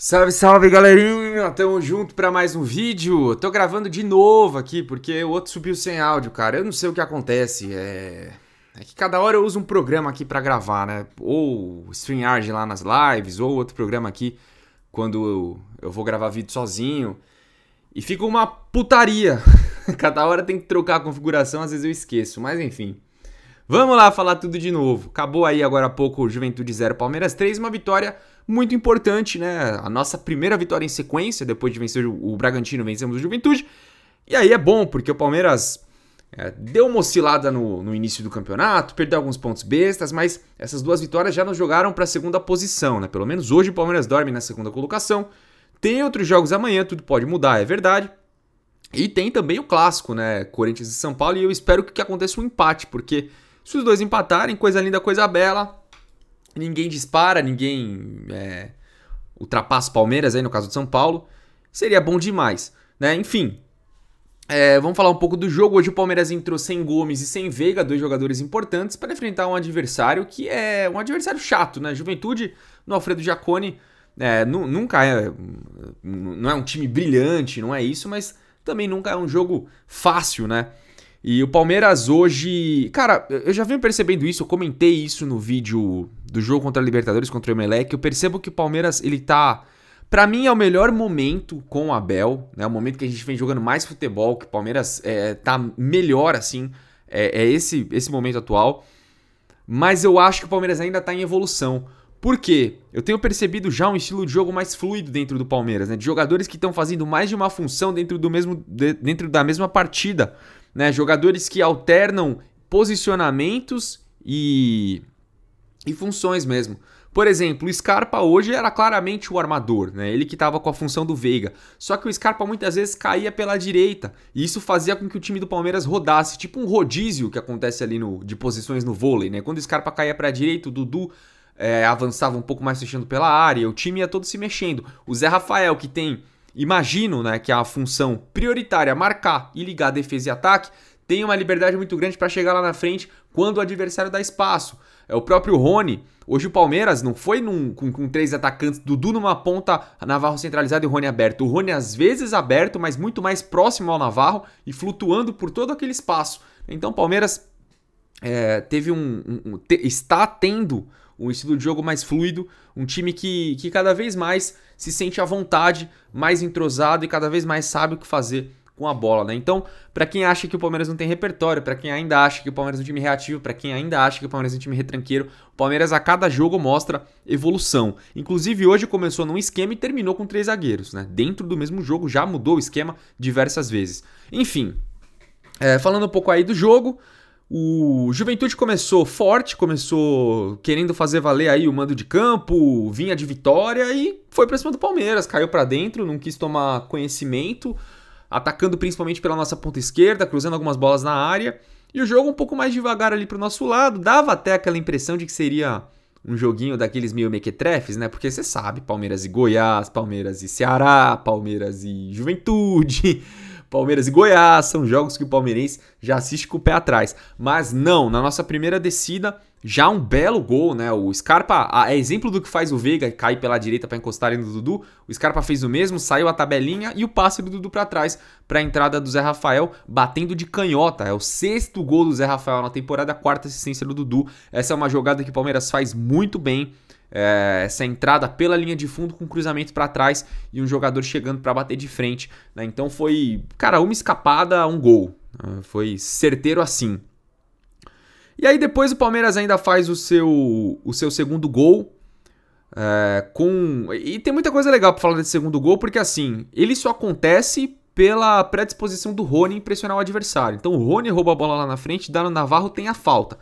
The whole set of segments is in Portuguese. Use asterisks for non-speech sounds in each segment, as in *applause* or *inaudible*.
Salve, salve galerinha! Tamo junto para mais um vídeo. Tô gravando de novo aqui porque o outro subiu sem áudio, cara. Eu não sei o que acontece. É, é que cada hora eu uso um programa aqui para gravar, né? Ou StreamYard lá nas lives, ou outro programa aqui quando eu, eu vou gravar vídeo sozinho. E fica uma putaria. *laughs* Cada hora tem que trocar a configuração, às vezes eu esqueço, mas enfim. Vamos lá falar tudo de novo. Acabou aí agora há pouco Juventude 0 Palmeiras 3, uma vitória muito importante, né? A nossa primeira vitória em sequência, depois de vencer o Bragantino, vencemos o Juventude. E aí é bom, porque o Palmeiras é, deu uma oscilada no, no, início do campeonato, perdeu alguns pontos bestas, mas essas duas vitórias já nos jogaram para a segunda posição, né? Pelo menos hoje o Palmeiras dorme na segunda colocação. Tem outros jogos amanhã, tudo pode mudar, é verdade. E tem também o clássico, né? Corinthians e São Paulo, e eu espero que aconteça um empate, porque se os dois empatarem, coisa linda, coisa bela, ninguém dispara, ninguém é, ultrapassa o Palmeiras aí, no caso de São Paulo, seria bom demais. Né? Enfim, é, vamos falar um pouco do jogo. Hoje o Palmeiras entrou sem Gomes e sem Veiga, dois jogadores importantes, para enfrentar um adversário que é um adversário chato, né? Juventude no Alfredo Giacone é, nunca é. Não é um time brilhante, não é isso, mas também nunca é um jogo fácil, né? E o Palmeiras hoje. Cara, eu já venho percebendo isso, eu comentei isso no vídeo do jogo contra a Libertadores contra o Emelec. Eu percebo que o Palmeiras, ele tá. Pra mim é o melhor momento com o Abel, né? O momento que a gente vem jogando mais futebol, que o Palmeiras é, tá melhor, assim. É, é esse, esse momento atual. Mas eu acho que o Palmeiras ainda tá em evolução. Por quê? Eu tenho percebido já um estilo de jogo mais fluido dentro do Palmeiras, né? De jogadores que estão fazendo mais de uma função dentro, do mesmo, dentro da mesma partida né? Jogadores que alternam posicionamentos e, e funções mesmo. Por exemplo, o Scarpa hoje era claramente o armador, né? Ele que estava com a função do Veiga. Só que o Scarpa muitas vezes caía pela direita, e isso fazia com que o time do Palmeiras rodasse, tipo um rodízio que acontece ali no, de posições no vôlei, né? Quando o Scarpa caía para a direita, o Dudu é, avançava um pouco mais fechando pela área, o time ia todo se mexendo. O Zé Rafael, que tem Imagino né, que a função prioritária, marcar e ligar defesa e ataque, tem uma liberdade muito grande para chegar lá na frente quando o adversário dá espaço. É o próprio Rony. Hoje o Palmeiras não foi num, com, com, três atacantes, Dudu numa ponta, Navarro centralizado e Rony aberto. O Rony às vezes aberto, mas muito mais próximo ao Navarro e flutuando por todo aquele espaço. Então o Palmeiras é, teve um, um, te, está tendo um estilo de jogo mais fluido, um time que, que cada vez mais se sente à vontade, mais entrosado e cada vez mais sabe o que fazer com a bola, né? Então, para quem acha que o Palmeiras não tem repertório, para quem ainda acha que o Palmeiras é um time reativo, para quem ainda acha que o Palmeiras é um time retranqueiro, o Palmeiras a cada jogo mostra evolução. Inclusive hoje começou num esquema e terminou com três zagueiros, né? Dentro do mesmo jogo já mudou o esquema diversas vezes. Enfim, é, falando um pouco aí do jogo, o Juventude começou forte, começou querendo fazer valer aí o mando de campo, vinha de vitória e foi para cima do Palmeiras, caiu para dentro, não quis tomar conhecimento, atacando principalmente pela nossa ponta esquerda, cruzando algumas bolas na área. E o jogo um pouco mais devagar ali pro nosso lado, dava até aquela impressão de que seria um joguinho daqueles meio mequetrefes, né? Porque você sabe, Palmeiras e Goiás, Palmeiras e Ceará, Palmeiras e Juventude. Palmeiras e Goiás são jogos que o palmeirense já assiste com o pé atrás. Mas não, na nossa primeira descida, já um belo gol, né? O Scarpa é exemplo do que faz o Veiga, cai pela direita para encostar no Dudu. O Scarpa fez o mesmo, saiu a tabelinha e o passe do Dudu para trás para a entrada do Zé Rafael, batendo de canhota. É o sexto gol do Zé Rafael na temporada, a quarta assistência do Dudu. Essa é uma jogada que o Palmeiras faz muito bem é, essa entrada pela linha de fundo com cruzamento para trás e um jogador chegando para bater de frente. Né? Então foi, cara, uma escapada, um gol. Ah, foi certeiro assim. E aí depois o Palmeiras ainda faz o seu, o seu segundo gol. É, com E tem muita coisa legal para falar desse segundo gol, porque assim, ele só acontece pela predisposição do Rony em pressionar o adversário. Então o Rony rouba a bola lá na frente, dá no Navarro, tem a falta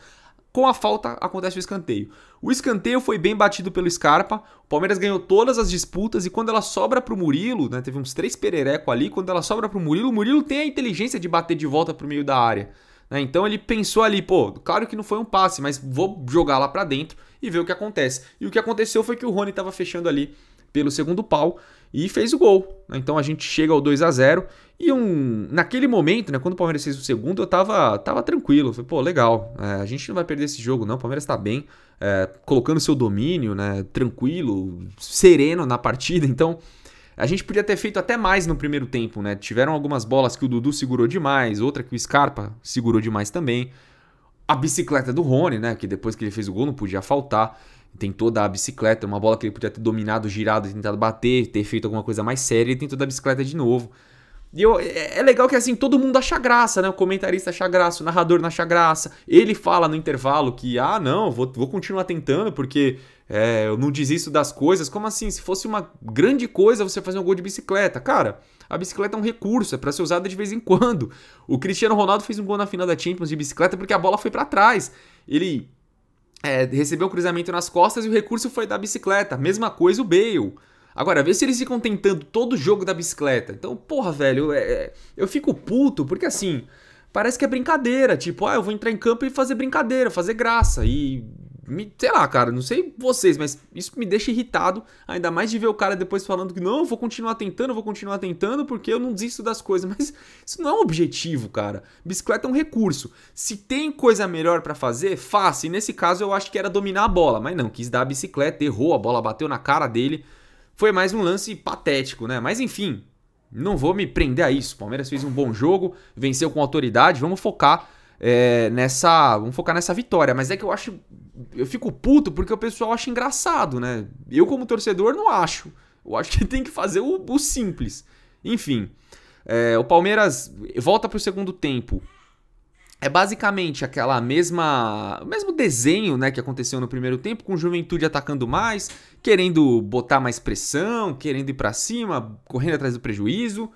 com a falta acontece o escanteio. O escanteio foi bem batido pelo Scarpa, o Palmeiras ganhou todas as disputas e quando ela sobra para o Murilo, né, teve uns três perereco ali, quando ela sobra o Murilo, o Murilo tem a inteligência de bater de volta para o meio da área. Né? Então ele pensou ali, pô, claro que não foi um passe, mas vou jogar lá para dentro e ver o que acontece. E o que aconteceu foi que o Rony estava fechando ali pelo segundo pau e fez o gol. Né? Então a gente chega ao 2 a 0 e um, naquele momento, né, quando o Palmeiras fez o segundo, eu tava, tava tranquilo. Falei, pô, legal, é, a gente não vai perder esse jogo, não. O Palmeiras tá bem, é, colocando seu domínio, né, tranquilo, sereno na partida. Então a gente podia ter feito até mais no primeiro tempo, né? Tiveram algumas bolas que o Dudu segurou demais, outra que o Scarpa segurou demais também. A bicicleta do Rony, né? Que depois que ele fez o gol não podia faltar tem toda a bicicleta, uma bola que ele podia ter dominado, girado, tentado bater, ter feito alguma coisa mais séria, ele tem toda a bicicleta de novo. E eu, é, é, legal que assim, todo mundo acha graça, né? O comentarista acha graça, o narrador acha graça. Ele fala no intervalo que, ah, não, vou, vou continuar tentando porque é, eu não desisto das coisas. Como assim? Se fosse uma grande coisa você fazer um gol de bicicleta. Cara, a bicicleta é um recurso, é para ser usada de vez em quando. O Cristiano Ronaldo fez um gol na final da Champions de bicicleta porque a bola foi para trás. Ele é, recebeu o cruzamento nas costas e o recurso foi da bicicleta. Mesma coisa o Bale. Agora, vê se eles ficam tentando todo o jogo da bicicleta. Então, porra, velho, é, é, eu fico puto, porque assim, parece que é brincadeira. Tipo, ah, eu vou entrar em campo e fazer brincadeira, fazer graça. E me, sei lá, cara, não sei vocês, mas isso me deixa irritado, ainda mais de ver o cara depois falando que não, eu vou continuar tentando, eu vou continuar tentando, porque eu não desisto das coisas. *laughs* Mas isso não é um objetivo, cara. Bicicleta é um recurso. Se tem coisa melhor para fazer, faça. E nesse caso eu acho que era dominar a bola, mas não, quis dar a bicicleta, errou, a bola bateu na cara dele. Foi mais um lance patético, né? Mas enfim, não vou me prender a isso. O Palmeiras fez um bom jogo, venceu com autoridade, vamos focar é, nessa. Vamos focar nessa vitória. Mas é que eu acho. Eu fico puto porque o pessoal acha engraçado, né? Eu, como torcedor, não acho. Eu acho que *laughs* tem que fazer o, o simples. Enfim. É, o Palmeiras volta para o segundo tempo. É basicamente aquela mesma, o mesmo desenho, né, que aconteceu no primeiro tempo, com Juventude atacando mais, querendo botar mais pressão, querendo ir para cima, correndo atrás do prejuízo.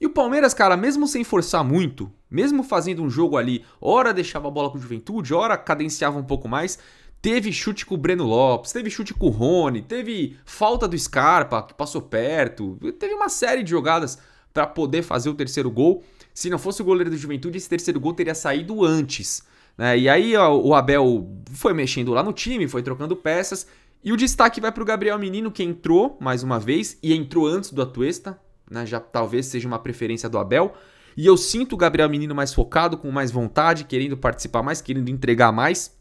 E o Palmeiras, cara, mesmo sem forçar muito, mesmo fazendo um jogo ali, hora deixava a bola com o Juventude, hora cadenciava um pouco mais, teve chute com o Breno Lopes, teve chute com o Rony, teve falta do Scarpa, que passou perto, teve uma série de jogadas para poder fazer o terceiro gol. Se não fosse o goleiro do Juventude, esse terceiro gol teria saído antes. Né? E aí ó, o Abel foi mexendo lá no time, foi trocando peças. E o destaque vai para o Gabriel Menino, que entrou mais uma vez, e entrou antes do Atuesta, né? já talvez seja uma preferência do Abel. E eu sinto o Gabriel Menino mais focado, com mais vontade, querendo participar mais, querendo entregar mais.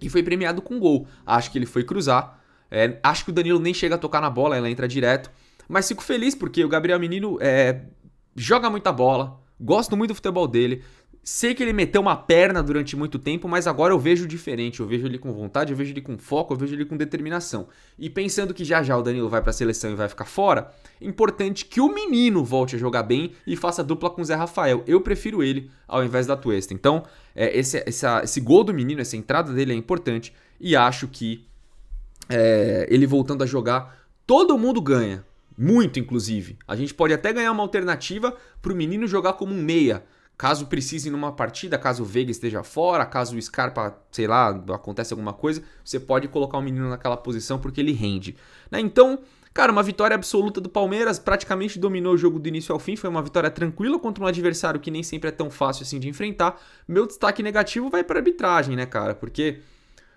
E foi premiado com gol. Acho que ele foi cruzar. É, acho que o Danilo nem chega a tocar na bola, ela entra direto. Mas fico feliz porque o Gabriel Menino é, joga muita bola, gosto muito do futebol dele, Sei que ele meteu uma perna durante muito tempo, mas agora eu vejo diferente. Eu vejo ele com vontade, eu vejo ele com foco, eu vejo ele com determinação. E pensando que já já o Danilo vai para a seleção e vai ficar fora, é importante que o menino volte a jogar bem e faça dupla com o Zé Rafael. Eu prefiro ele ao invés da Tuesta. Então, é, esse, essa, esse gol do menino, essa entrada dele é importante e acho que é, ele voltando a jogar, todo mundo ganha. Muito, inclusive. A gente pode até ganhar uma alternativa para o menino jogar como um meia Caso precise numa partida, caso o Veiga esteja fora, caso o Scarpa, sei lá, acontece alguma coisa, você pode colocar o menino naquela posição porque ele rende. Né? Então, Cara, uma vitória absoluta do Palmeiras, praticamente dominou o jogo do início ao fim, foi uma vitória tranquila contra um adversário que nem sempre é tão fácil assim de enfrentar. Meu destaque negativo vai para arbitragem, né, cara? Porque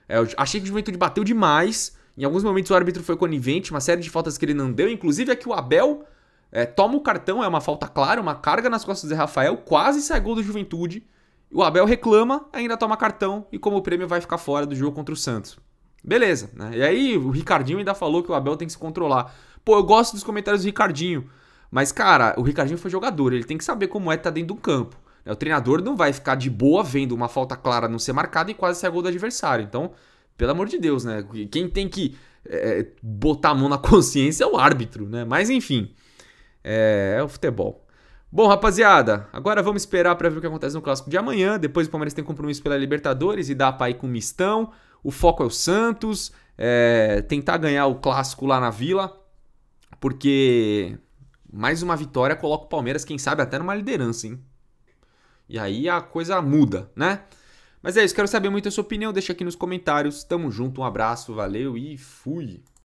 é, eu achei que o Juventude bateu demais. Em alguns momentos o árbitro foi conivente, uma série de faltas que ele não deu, inclusive é que o Abel é, toma o cartão, é uma falta clara, uma carga nas costas Zé Rafael, quase sai é gol do Juventude. O Abel reclama, ainda toma cartão e como o prêmio vai ficar fora do jogo contra o Santos. Beleza, né? E aí o Ricardinho ainda falou que o Abel tem que se controlar. Pô, eu gosto dos comentários do Ricardinho, mas cara, o Ricardinho foi jogador, ele tem que saber como é estar tá dentro do campo. O treinador não vai ficar de boa vendo uma falta clara não ser marcada e quase sair é gol do adversário. Então, pelo amor de Deus, né? Quem tem que é, botar a mão na *laughs* consciência é o árbitro, né? Mas enfim. É, é o futebol. Bom, rapaziada, agora vamos esperar para ver o que acontece no clássico de amanhã. Depois o Palmeiras tem compromisso pela Libertadores e dá para ir com mistão. O foco é o Santos, é, tentar ganhar o clássico lá na Vila, porque mais uma vitória coloca o Palmeiras, quem sabe, até numa liderança, hein? E aí a coisa muda, né? Mas é isso, quero saber muito a sua opinião, deixa aqui nos comentários. Tamo junto, um abraço, valeu e fui!